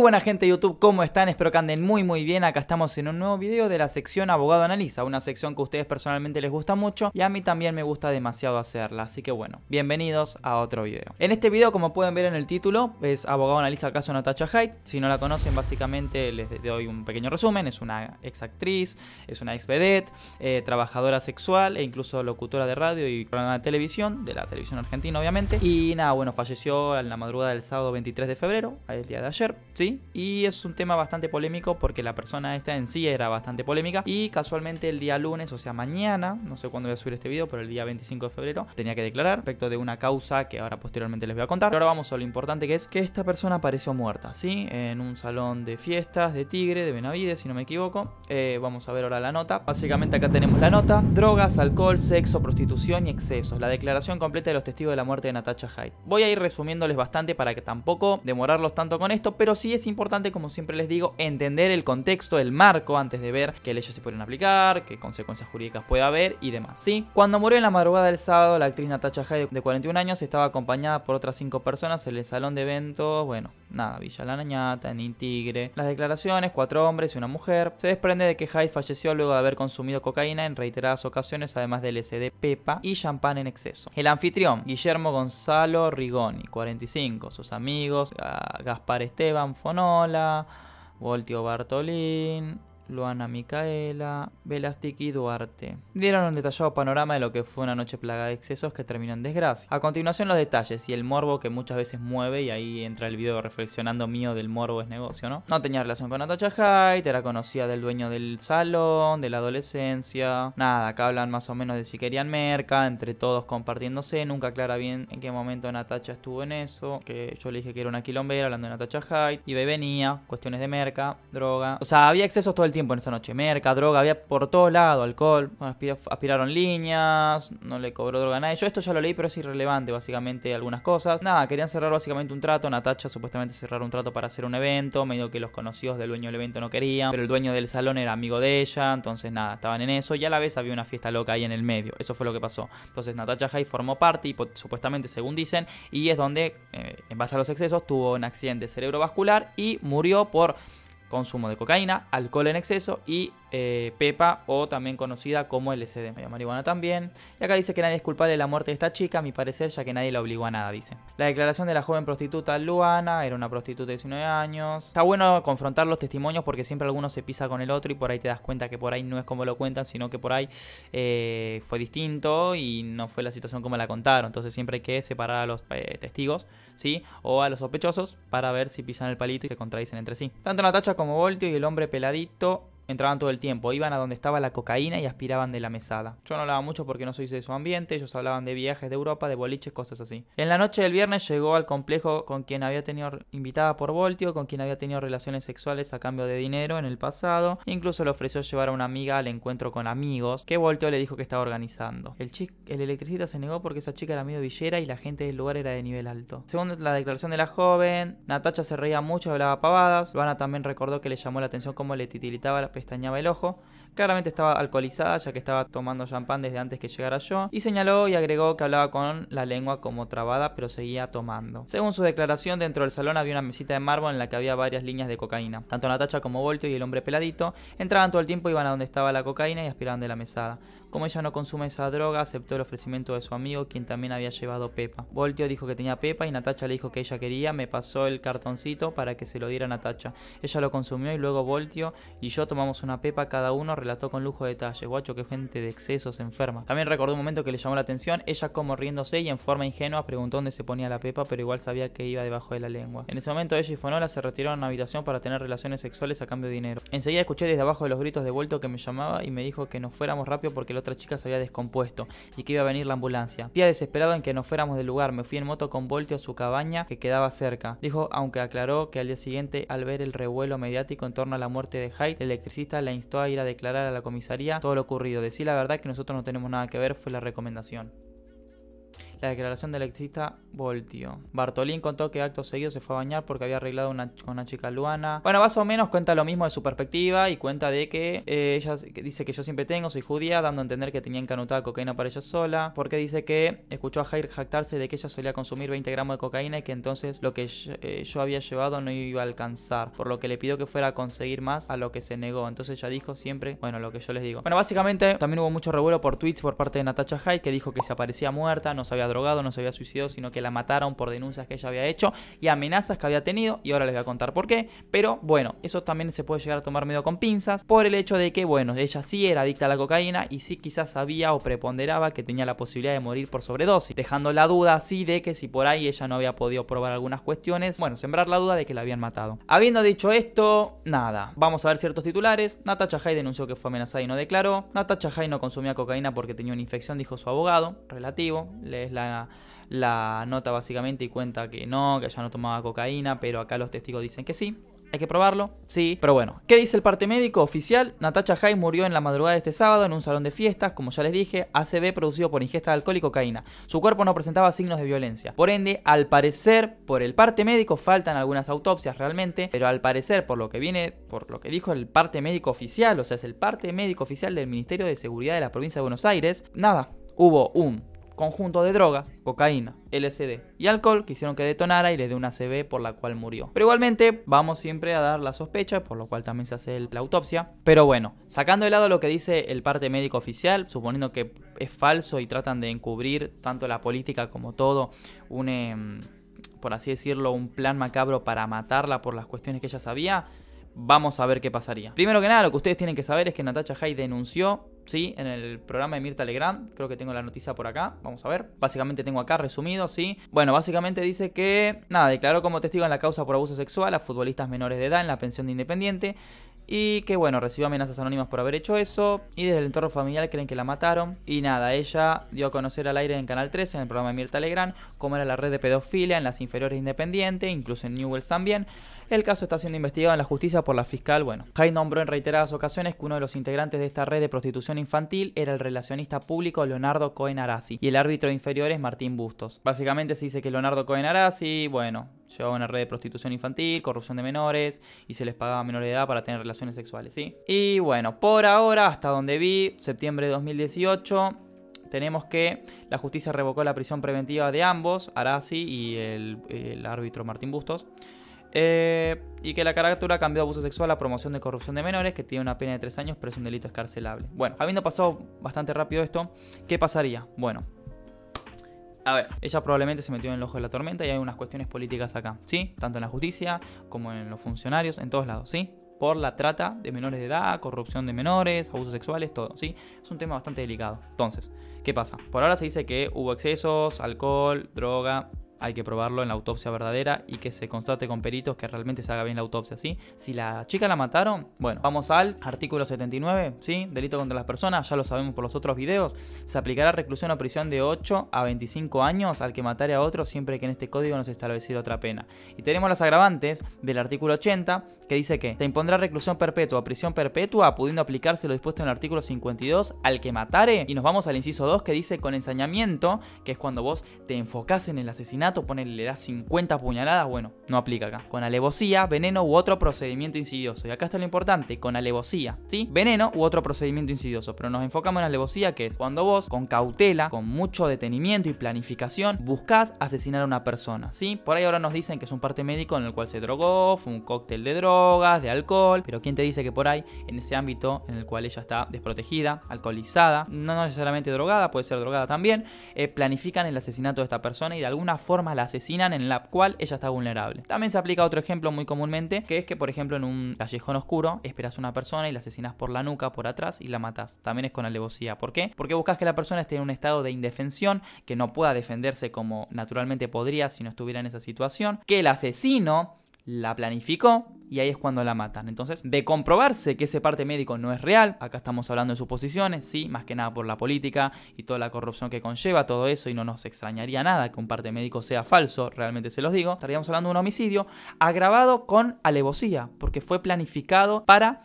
buena gente de YouTube, ¿cómo están? Espero que anden muy muy bien. Acá estamos en un nuevo video de la sección Abogado Analiza, una sección que a ustedes personalmente les gusta mucho y a mí también me gusta demasiado hacerla. Así que bueno, bienvenidos a otro video. En este video, como pueden ver en el título, es Abogado Analiza el caso Natasha Hyde. Si no la conocen, básicamente les doy un pequeño resumen. Es una ex actriz, es una ex eh, trabajadora sexual e incluso locutora de radio y programa de televisión, de la televisión argentina obviamente. Y nada, bueno, falleció en la madrugada del sábado 23 de febrero, el día de ayer, ¿sí? Y es un tema bastante polémico porque la persona esta en sí era bastante polémica y casualmente el día lunes, o sea mañana, no sé cuándo voy a subir este video, pero el día 25 de febrero, tenía que declarar respecto de una causa que ahora posteriormente les voy a contar. Pero ahora vamos a lo importante que es que esta persona apareció muerta, ¿sí? En un salón de fiestas de Tigre, de Benavides, si no me equivoco. Eh, vamos a ver ahora la nota. Básicamente acá tenemos la nota. Drogas, alcohol, sexo, prostitución y excesos. La declaración completa de los testigos de la muerte de Natasha Hyde. Voy a ir resumiéndoles bastante para que tampoco demorarlos tanto con esto, pero si es es importante, como siempre les digo, entender el contexto, el marco, antes de ver qué leyes se pueden aplicar, qué consecuencias jurídicas puede haber y demás. ¿sí? Cuando murió en la madrugada del sábado, la actriz Natasha Hyde, de 41 años, estaba acompañada por otras 5 personas en el salón de eventos, bueno, nada, Villa La Nañata, Nin Tigre. Las declaraciones, cuatro hombres y una mujer, se desprende de que Hyde falleció luego de haber consumido cocaína en reiteradas ocasiones, además del S.D. pepa y champán en exceso. El anfitrión, Guillermo Gonzalo Rigoni, 45, sus amigos, ah, Gaspar Esteban, Nola, Voltio Bartolín, Luana, Micaela, Velastic y Duarte. Dieron un detallado panorama de lo que fue una noche plaga de excesos que terminó en desgracia. A continuación los detalles y el morbo que muchas veces mueve y ahí entra el video reflexionando mío del morbo es negocio, ¿no? No tenía relación con Natacha Hyde, era conocida del dueño del salón, de la adolescencia, nada, acá hablan más o menos de si querían merca, entre todos compartiéndose, nunca aclara bien en qué momento Natacha estuvo en eso, que yo le dije que era una quilombera hablando de Natasha Hyde, y venía, cuestiones de merca, droga, o sea, había excesos todo el tiempo tiempo en esa noche. Merca, droga, había por todo lado alcohol, aspiraron líneas, no le cobró droga a nadie. Yo esto ya lo leí, pero es irrelevante, básicamente, algunas cosas. Nada, querían cerrar básicamente un trato. Natacha supuestamente cerrar un trato para hacer un evento, medio que los conocidos del dueño del evento no querían, pero el dueño del salón era amigo de ella, entonces nada, estaban en eso. Y a la vez había una fiesta loca ahí en el medio. Eso fue lo que pasó. Entonces Natacha Hay formó parte, y, supuestamente, según dicen, y es donde, eh, en base a los excesos, tuvo un accidente cerebrovascular y murió por consumo de cocaína, alcohol en exceso y eh, Pepa o también conocida como LCD, medio marihuana también. Y acá dice que nadie es culpable de la muerte de esta chica, a mi parecer, ya que nadie la obligó a nada, dice. La declaración de la joven prostituta Luana, era una prostituta de 19 años. Está bueno confrontar los testimonios porque siempre alguno se pisa con el otro y por ahí te das cuenta que por ahí no es como lo cuentan, sino que por ahí eh, fue distinto y no fue la situación como la contaron. Entonces siempre hay que separar a los eh, testigos, ¿sí? O a los sospechosos para ver si pisan el palito y se contradicen entre sí. Tanto Natacha como Voltio y el hombre peladito entraban todo el tiempo, iban a donde estaba la cocaína y aspiraban de la mesada. Yo no hablaba mucho porque no soy de su ambiente, ellos hablaban de viajes de Europa, de boliches, cosas así. En la noche del viernes llegó al complejo con quien había tenido invitada por Voltio, con quien había tenido relaciones sexuales a cambio de dinero en el pasado, incluso le ofreció llevar a una amiga al encuentro con amigos, que Voltio le dijo que estaba organizando. El, el electricista se negó porque esa chica era medio villera y la gente del lugar era de nivel alto. Según la declaración de la joven, Natacha se reía mucho, hablaba pavadas, Ivana también recordó que le llamó la atención cómo le titilitaba la estañaba el ojo, Claramente estaba alcoholizada ya que estaba tomando champán desde antes que llegara yo y señaló y agregó que hablaba con la lengua como trabada pero seguía tomando. Según su declaración, dentro del salón había una mesita de mármol en la que había varias líneas de cocaína. Tanto Natacha como Voltio y el hombre peladito entraban todo el tiempo, iban a donde estaba la cocaína y aspiraban de la mesada. Como ella no consume esa droga, aceptó el ofrecimiento de su amigo, quien también había llevado Pepa. Voltio dijo que tenía Pepa y Natacha le dijo que ella quería, me pasó el cartoncito para que se lo diera a Natacha. Ella lo consumió y luego Voltio y yo tomamos una Pepa cada uno relató con lujo de detalle. Guacho, que gente de excesos enferma. También recordó un momento que le llamó la atención, ella como riéndose y en forma ingenua preguntó dónde se ponía la pepa, pero igual sabía que iba debajo de la lengua. En ese momento ella y Fonola se retiraron a una habitación para tener relaciones sexuales a cambio de dinero. Enseguida escuché desde abajo de los gritos de vuelto que me llamaba y me dijo que nos fuéramos rápido porque la otra chica se había descompuesto y que iba a venir la ambulancia. Día desesperado en que nos fuéramos del lugar, me fui en moto con Volto a su cabaña que quedaba cerca. Dijo, aunque aclaró que al día siguiente, al ver el revuelo mediático en torno a la muerte de Hyde, el electricista la instó a ir a declarar a la comisaría todo lo ocurrido. decir la verdad que nosotros no tenemos nada que ver, fue la recomendación la declaración del electricista Voltio. Bartolín contó que acto seguido se fue a bañar porque había arreglado una, con una chica luana. Bueno, más o menos cuenta lo mismo de su perspectiva y cuenta de que eh, ella dice que yo siempre tengo, soy judía, dando a entender que tenía encanutada cocaína para ella sola, porque dice que escuchó a Jair jactarse de que ella solía consumir 20 gramos de cocaína y que entonces lo que eh, yo, había llevado no iba a alcanzar, por lo que le pidió que fuera a conseguir más a lo que se negó. Entonces ella dijo siempre, bueno, lo que yo les digo. Bueno, básicamente también hubo mucho revuelo por tweets por parte de Natasha Hyde que dijo que se aparecía muerta, no sabía drogado, no se había suicidado, sino que la mataron por denuncias que ella había hecho y amenazas que había tenido, y ahora les voy a contar por qué, pero bueno, eso también se puede llegar a tomar medio con pinzas por el hecho de que, bueno, ella sí era adicta a la cocaína y sí quizás sabía o preponderaba que tenía la posibilidad de morir por sobredosis, dejando la duda así de que si por ahí ella no había podido probar algunas cuestiones, bueno, sembrar la duda de que la habían matado. Habiendo dicho esto, nada, vamos a ver ciertos titulares, Natasha Hay denunció que fue amenazada y no declaró, Natasha Hay no consumía cocaína porque tenía una infección, dijo su abogado, relativo, es la la, la nota básicamente y cuenta que no, que ya no tomaba cocaína, pero acá los testigos dicen que sí. Hay que probarlo, sí, pero bueno. ¿Qué dice el parte médico oficial? Natacha Hay murió en la madrugada de este sábado en un salón de fiestas, como ya les dije, ACB producido por ingesta de alcohol y cocaína. Su cuerpo no presentaba signos de violencia. Por ende, al parecer, por el parte médico faltan algunas autopsias realmente, pero al parecer, por lo que viene, por lo que dijo el parte médico oficial, o sea, es el parte médico oficial del Ministerio de Seguridad de la provincia de Buenos Aires, nada, hubo un conjunto de droga, cocaína, LSD y alcohol que hicieron que detonara y le dé una CB por la cual murió. Pero igualmente vamos siempre a dar la sospecha, por lo cual también se hace la autopsia. Pero bueno, sacando de lado lo que dice el parte médico oficial, suponiendo que es falso y tratan de encubrir tanto la política como todo un... Em, por así decirlo, un plan macabro para matarla por las cuestiones que ella sabía, Vamos a ver qué pasaría. Primero que nada, lo que ustedes tienen que saber es que Natasha Hay denunció, sí, en el programa de Mirta Legrand. Creo que tengo la noticia por acá. Vamos a ver. Básicamente tengo acá resumido, sí. Bueno, básicamente dice que, nada, declaró como testigo en la causa por abuso sexual a futbolistas menores de edad en la pensión de Independiente y que bueno, recibió amenazas anónimas por haber hecho eso y desde el entorno familiar creen que la mataron y nada, ella dio a conocer al aire en Canal 13, en el programa de Mirta cómo era la red de pedofilia en las inferiores independientes, incluso en Newells también. El caso está siendo investigado en la justicia por la fiscal, bueno. Hay nombró en reiteradas ocasiones que uno de los integrantes de esta red de prostitución infantil era el relacionista público Leonardo Cohen Arasi y el árbitro de inferiores Martín Bustos. Básicamente se dice que Leonardo Cohen Arasi, bueno, llevaba una red de prostitución infantil, corrupción de menores y se les pagaba a menor de edad para tener relaciones sexuales, ¿sí? Y bueno, por ahora, hasta donde vi, septiembre de 2018, tenemos que la justicia revocó la prisión preventiva de ambos, Arasi y el, árbitro Martín Bustos. Eh, y que la caricatura cambió abuso sexual a promoción de corrupción de menores, que tiene una pena de tres años, pero es un delito escarcelable. Bueno, habiendo pasado bastante rápido esto, ¿qué pasaría? Bueno, a ver, ella probablemente se metió en el ojo de la tormenta y hay unas cuestiones políticas acá, ¿sí? Tanto en la justicia como en los funcionarios, en todos lados, ¿sí? Por la trata de menores de edad, corrupción de menores, abusos sexuales, todo, ¿sí? Es un tema bastante delicado. Entonces, ¿qué pasa? Por ahora se dice que hubo excesos, alcohol, droga, hay que probarlo en la autopsia verdadera y que se constate con peritos que realmente se haga bien la autopsia, ¿sí? Si la chica la mataron, bueno, vamos al artículo 79, ¿sí? Delito contra las personas, ya lo sabemos por los otros videos. Se aplicará reclusión o prisión de 8 a 25 años al que matare a otro siempre que en este código no se estableciera otra pena. Y tenemos las agravantes del artículo 80 que dice que se impondrá reclusión perpetua, prisión perpetua, pudiendo aplicarse lo dispuesto en el artículo 52 al que matare. Y nos vamos al inciso 2 que dice con ensañamiento, que es cuando vos te enfocas en el asesinato ponerle le da 50 puñaladas, bueno, no aplica acá. Con alevosía, veneno u otro procedimiento insidioso. Y acá está lo importante, con alevosía, ¿sí? Veneno u otro procedimiento insidioso. Pero nos enfocamos en alevosía, que es cuando vos, con cautela, con mucho detenimiento y planificación, buscas asesinar a una persona, ¿sí? Por ahí ahora nos dicen que es un parte médico en el cual se drogó, fue un cóctel de drogas, de alcohol, pero ¿quién te dice que por ahí, en ese ámbito en el cual ella está desprotegida, alcoholizada, no necesariamente drogada, puede ser drogada también, eh, planifican el asesinato de esta persona y de alguna forma la asesinan en la cual ella está vulnerable. También se aplica otro ejemplo muy comúnmente, que es que, por ejemplo, en un callejón oscuro, esperas a una persona y la asesinas por la nuca, por atrás y la matas. También es con alevosía. ¿Por qué? Porque buscas que la persona esté en un estado de indefensión, que no pueda defenderse como naturalmente podría si no estuviera en esa situación, que el asesino la planificó y ahí es cuando la matan. Entonces, de comprobarse que ese parte médico no es real, acá estamos hablando de suposiciones, sí, más que nada por la política y toda la corrupción que conlleva todo eso y no nos extrañaría nada que un parte médico sea falso, realmente se los digo, estaríamos hablando de un homicidio agravado con alevosía, porque fue planificado para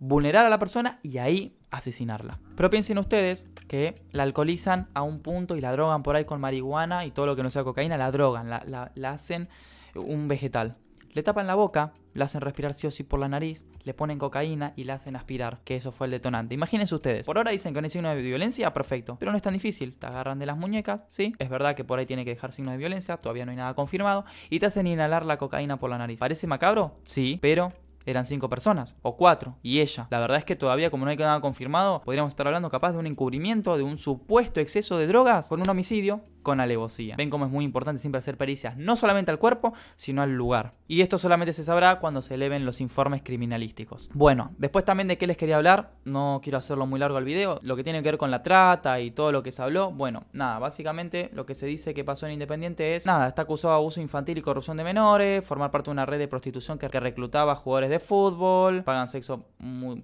vulnerar a la persona y ahí asesinarla. Pero piensen ustedes que la alcoholizan a un punto y la drogan por ahí con marihuana y todo lo que no sea cocaína, la drogan, la, la hacen un vegetal. Le tapan la boca, la hacen respirar sí o sí por la nariz, le ponen cocaína y la hacen aspirar, que eso fue el detonante. Imagínense ustedes, por ahora dicen que no hay signo de violencia, perfecto, pero no es tan difícil. Te agarran de las muñecas, sí, es verdad que por ahí tiene que dejar signos de violencia, todavía no hay nada confirmado, y te hacen inhalar la cocaína por la nariz. ¿Parece macabro? Sí, pero eran cinco personas o cuatro y ella. La verdad es que todavía como no hay nada confirmado, podríamos estar hablando capaz de un encubrimiento, de un supuesto exceso de drogas con un homicidio con alevosía. Ven cómo es muy importante siempre hacer pericias, no solamente al cuerpo, sino al lugar. Y esto solamente se sabrá cuando se eleven los informes criminalísticos. Bueno, después también de qué les quería hablar, no quiero hacerlo muy largo el video, lo que tiene que ver con la trata y todo lo que se habló, bueno, nada, básicamente lo que se dice que pasó en Independiente es, nada, está acusado de abuso infantil y corrupción de menores, formar parte de una red de prostitución que, reclutaba jugadores de fútbol, pagan sexo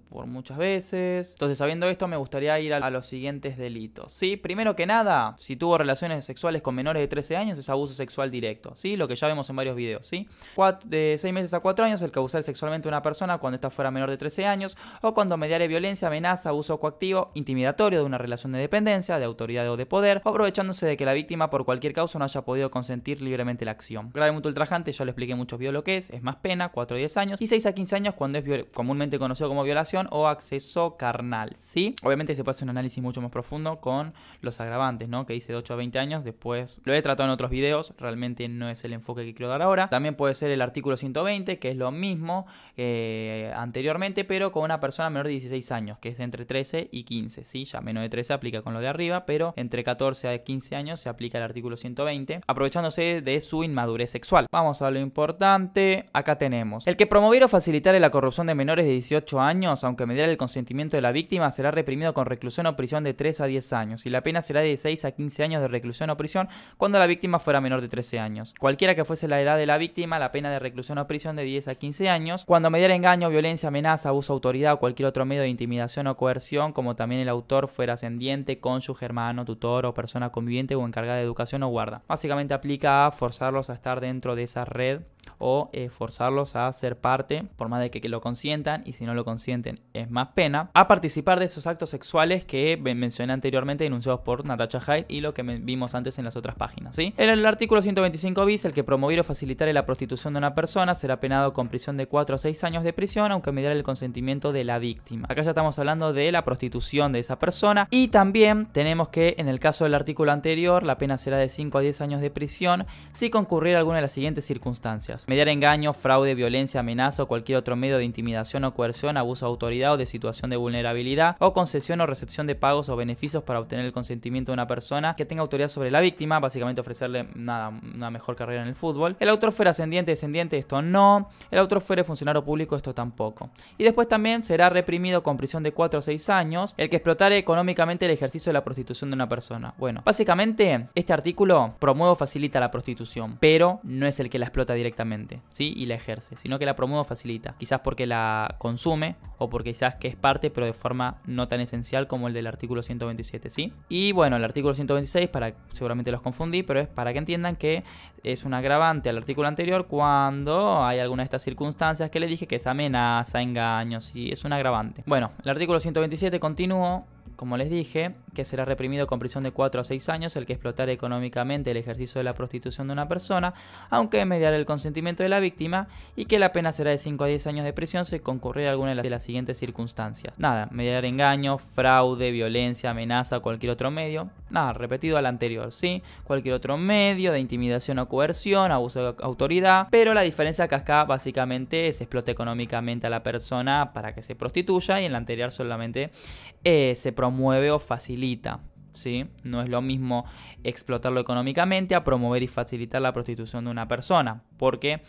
por muchas veces. Entonces, sabiendo esto, me gustaría ir a, a los siguientes delitos. Sí, primero que nada, si tuvo relaciones sexuales con menores de 13 años es abuso sexual directo, ¿sí? Lo que ya vemos en varios videos, ¿sí? de 6 meses a 4 años el que abusar sexualmente a una persona cuando ésta fuera menor de 13 años o cuando mediare violencia, amenaza, abuso coactivo, intimidatorio de una relación de dependencia, de autoridad o de poder, aprovechándose de que la víctima por cualquier causa no haya podido consentir libremente la acción. Grave mutuo ultrajante, ya lo expliqué en muchos lo que es, es más pena, 4 a 10 años, y 6 a 15 años cuando es comúnmente conocido como violación o acceso carnal, ¿sí? Obviamente se puede hacer un análisis mucho más profundo con los agravantes, ¿no? Que dice de 8 a 20 años después lo he tratado en otros videos, realmente no es el enfoque que quiero dar ahora. También puede ser el artículo 120, que es lo mismo eh, anteriormente, pero con una persona menor de 16 años, que es entre 13 y 15, ¿sí? Ya menos de 13 aplica con lo de arriba, pero entre 14 a 15 años se aplica el artículo 120, aprovechándose de su inmadurez sexual. Vamos a lo importante, acá tenemos. El que promoviera o facilitar la corrupción de menores de 18 años, aunque mediara el consentimiento de la víctima, será reprimido con reclusión o prisión de 3 a 10 años y la pena será de 6 a 15 años de reclusión o prisión cuando la víctima fuera menor de 13 años. Cualquiera que fuese la edad de la víctima, la pena de reclusión o prisión de 10 a 15 años, cuando mediara engaño, violencia, amenaza, abuso autoridad o cualquier otro medio de intimidación o coerción, como también el autor fuera ascendiente, con su hermano, tutor o persona conviviente o encargada de educación o guarda. Básicamente aplica a forzarlos a estar dentro de esa red o eh, forzarlos a ser parte, por más de que, lo consientan, y si no lo consienten es más pena, a participar de esos actos sexuales que mencioné anteriormente denunciados por Natasha Hyde y lo que vimos antes en las otras páginas. En el artículo 125 bis, el que promovir o facilitar la prostitución de una persona será penado con prisión de 4 a 6 años de prisión, aunque mediante el consentimiento de la víctima. Acá ya estamos hablando de la prostitución de esa persona y también tenemos que en el caso del artículo anterior la pena será de 5 a 10 años de prisión si concurrir alguna de las siguientes circunstancias. Mediar engaño, fraude, violencia, amenaza o cualquier otro medio de intimidación o coerción, abuso de autoridad o de situación de vulnerabilidad o concesión o recepción de pagos o beneficios para obtener el consentimiento de una persona que tenga autoridad sobre la víctima, básicamente ofrecerle una mejor carrera en el fútbol. El autor fuera ascendiente, descendiente, esto no. El autor fuera funcionario público, esto tampoco. Y después también será reprimido con prisión de 4 o 6 años el que explotare económicamente el ejercicio de la prostitución de una persona. Bueno, básicamente este artículo promueve o facilita la prostitución, pero no es el que la explota directamente ¿sí? Y la ejerce, sino que la promueve o facilita. Quizás porque la consume o porque quizás que es parte, pero de forma no tan esencial como el del artículo 127, ¿sí? Y bueno, el artículo 126, para, seguramente los confundí, pero es para que entiendan que es un agravante al artículo anterior cuando hay alguna de estas circunstancias que le dije que es amenaza, engaños, y es un agravante. Bueno, el artículo 127 continuó como les dije, que será reprimido con prisión de 4 a 6 años el que explotara económicamente el ejercicio de la prostitución de una persona, aunque mediar el consentimiento de la víctima, y que la pena será de 5 a 10 años de prisión si concurrir alguna de las siguientes circunstancias. Nada, mediar engaño, fraude, violencia, amenaza o cualquier otro medio, nada, repetido al anterior, ¿sí? Cualquier otro medio de intimidación o coerción, abuso de autoridad, pero la diferencia que acá básicamente es explota económicamente a la persona para que se prostituya y en la anterior solamente eh, se promueve o facilita. ¿Sí? No es lo mismo explotarlo económicamente a promover y facilitar la prostitución de una persona, porque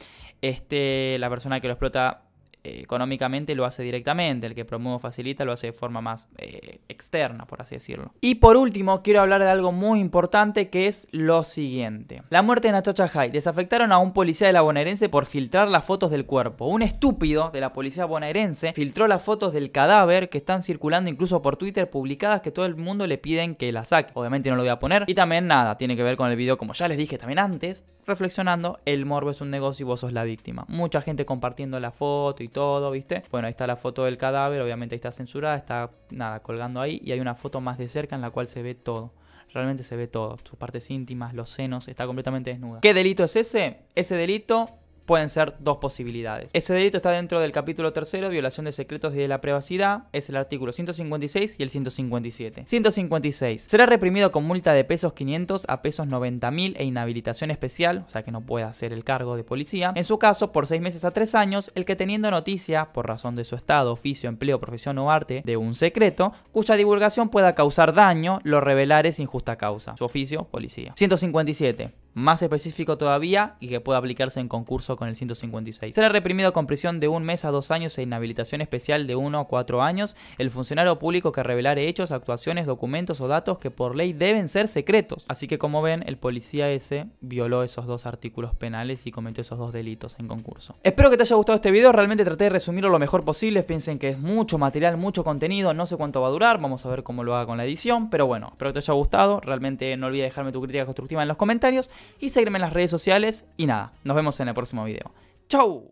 este, la persona que lo explota eh, económicamente lo hace directamente, el que promueve o facilita lo hace de forma más eh, externa, por así decirlo. Y por último, quiero hablar de algo muy importante que es lo siguiente. La muerte de Nachocha Hyde Desafectaron a un policía de la bonaerense por filtrar las fotos del cuerpo. Un estúpido de la policía bonaerense filtró las fotos del cadáver que están circulando incluso por Twitter publicadas que todo el mundo le piden que las saque. Obviamente no lo voy a poner. Y también nada, tiene que ver con el video como ya les dije también antes. Reflexionando, el morbo es un negocio y vos sos la víctima. Mucha gente compartiendo la foto y todo, ¿viste? Bueno, ahí está la foto del cadáver, obviamente está censurada, está nada, colgando ahí y hay una foto más de cerca en la cual se ve todo realmente se ve todo, sus partes íntimas, los senos, está completamente desnuda. ¿Qué delito es ese? Ese delito pueden ser dos posibilidades. Ese delito está dentro del capítulo tercero, violación de secretos y de la privacidad, es el artículo 156 y el 157. 156. Será reprimido con multa de pesos 500 a pesos 90.000 e inhabilitación especial, o sea que no puede hacer el cargo de policía. En su caso, por 6 meses a 3 años, el que teniendo noticia, por razón de su estado, oficio, empleo, profesión o arte, de un secreto, cuya divulgación pueda causar daño, lo revelare sin justa causa. Su oficio, policía. 157 más específico todavía y que pueda aplicarse en concurso con el 156. Será reprimido con prisión de un mes a dos años e inhabilitación especial de uno a cuatro años el funcionario público que revelare hechos, actuaciones, documentos o datos que por ley deben ser secretos. Así que como ven, el policía ese violó esos dos artículos penales y cometió esos dos delitos en concurso. Espero que te haya gustado este video, realmente traté de resumirlo lo mejor posible, piensen que es mucho material, mucho contenido, no sé cuánto va a durar, vamos a ver cómo lo haga con la edición, pero bueno, espero que te haya gustado, realmente no olvides dejarme tu crítica constructiva en los comentarios y seguirme en las redes sociales. Y nada, nos vemos en el próximo video. ¡Chau!